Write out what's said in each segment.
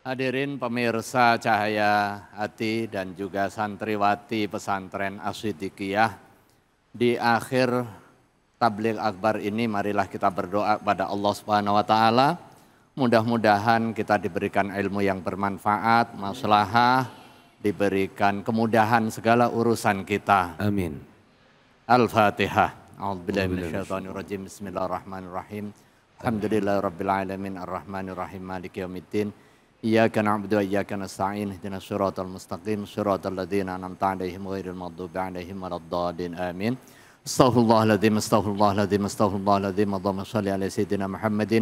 Hadirin pemirsa Cahaya Hati dan juga santriwati pesantren Asyidikiyah. Di akhir tablik akbar ini marilah kita berdoa kepada Allah Subhanahu wa taala. Mudah-mudahan kita diberikan ilmu yang bermanfaat, maslahah, diberikan kemudahan segala urusan kita. Amin. Al-Fatihah. al minasyaitonirrajim. Bismillahirrahmanirrahim. Alhamdulillahirabbil alamin arrahmanirrahim maliki yaumiddin. إياك نعبد وإياك نستعين اهدنا الصراط المستقيم صراط الذين أنعمت عليهم غير المغضوب عليهم ولا الضالين آمين استغفر الله العظيم استغفر الله العظيم استغفر الله العظيم اللهم صل على سيدنا محمد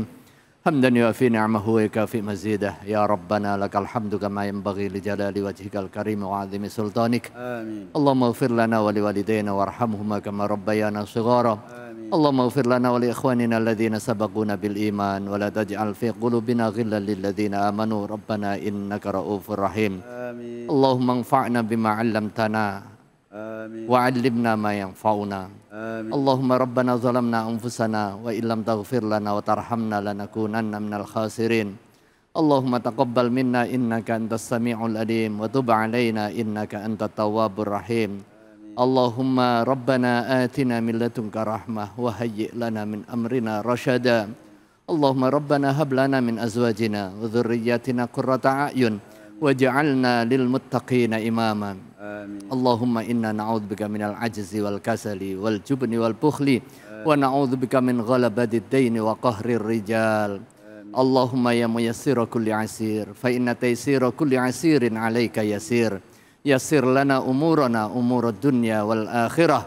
حمدا يوفي نعمه ويكافئ مزيده يا ربنا لك الحمد كما ينبغي لجلال وجهك الكريم وعظيم سلطانك آمين اللهم اغفر لنا ولوالدينا وارحمهما كما ربيانا صغارا آمين. اللهم اغفر لنا ولإخواننا الذين سبقونا بالإيمان ولا تجعل في قلوبنا غلا للذين آمنوا ربنا إنك رؤوف رحيم آمين. اللهم انفعنا بما علمتنا آمين. وعلمنا ما ينفعنا آمين. اللهم ربنا ظلمنا أنفسنا وإن لم تغفر لنا وترحمنا لنكونن من الخاسرين اللهم تقبل منا إنك أنت السميع الأليم وتب علينا إنك أنت التواب الرحيم اللهم ربنا آتنا من لدنك رحمة وهيئ لنا من أمرنا رشدا اللهم ربنا هب لنا من أزواجنا وذرياتنا قرة أعين واجعلنا للمتقين إماما آمين. اللهم إنا نعوذ بك من العجز والكسل والجبن والبخل ونعوذ بك من غلبة الدين وقهر الرجال اللهم يا ميسر كل عسير فإن تيسير كل عسير عليك يسير يسر لنا أمورنا أمور الدنيا والآخرة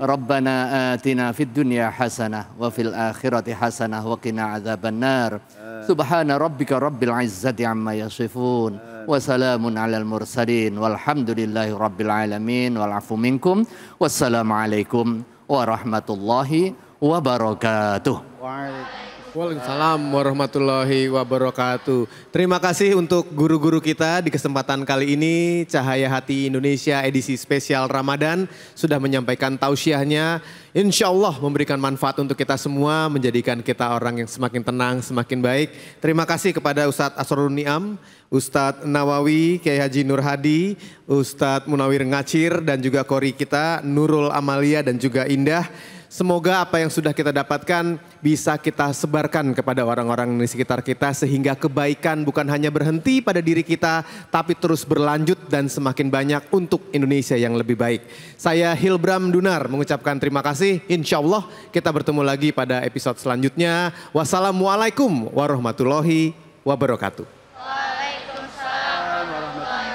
ربنا آتنا في الدنيا حسنة وفي الآخرة حسنة وقنا عذاب النار سبحان ربك رب العزة عما يصفون وسلام على المرسلين والحمد لله رب العالمين والعفو منكم والسلام عليكم ورحمة الله وبركاته وعليكم Waalaikumsalam warahmatullahi wabarakatuh. Terima kasih untuk guru-guru kita di kesempatan kali ini Cahaya Hati Indonesia edisi spesial Ramadan sudah menyampaikan tausiahnya. Insya Allah memberikan manfaat untuk kita semua, menjadikan kita orang yang semakin tenang, semakin baik. Terima kasih kepada Ustadz Asrul Niam, Ustadz Nawawi, Kiai Haji Nur Hadi, Ustadz Munawir Ngacir dan juga kori kita Nurul Amalia dan juga Indah. Semoga apa yang sudah kita dapatkan bisa kita sebarkan kepada orang-orang di sekitar kita sehingga kebaikan bukan hanya berhenti pada diri kita tapi terus berlanjut dan semakin banyak untuk Indonesia yang lebih baik. Saya Hilbram Dunar mengucapkan terima kasih. Insya Allah kita bertemu lagi pada episode selanjutnya. Wassalamualaikum warahmatullahi wabarakatuh. Waalaikumsalam warahmatullahi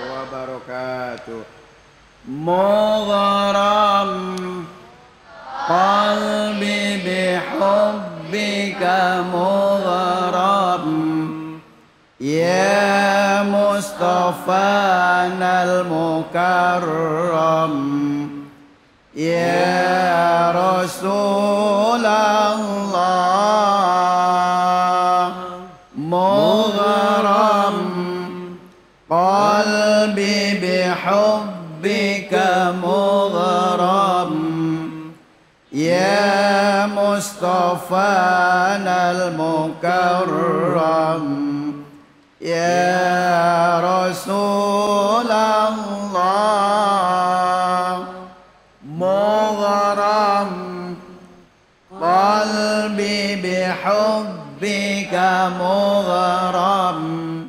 wabarakatuh. مغرب يا مصطفى المكرم يا رسول الله مغرم قلبي بحبك مغرم يا مصطفانا المكرم يا رسول الله مغرم قلبي بحبك مغرم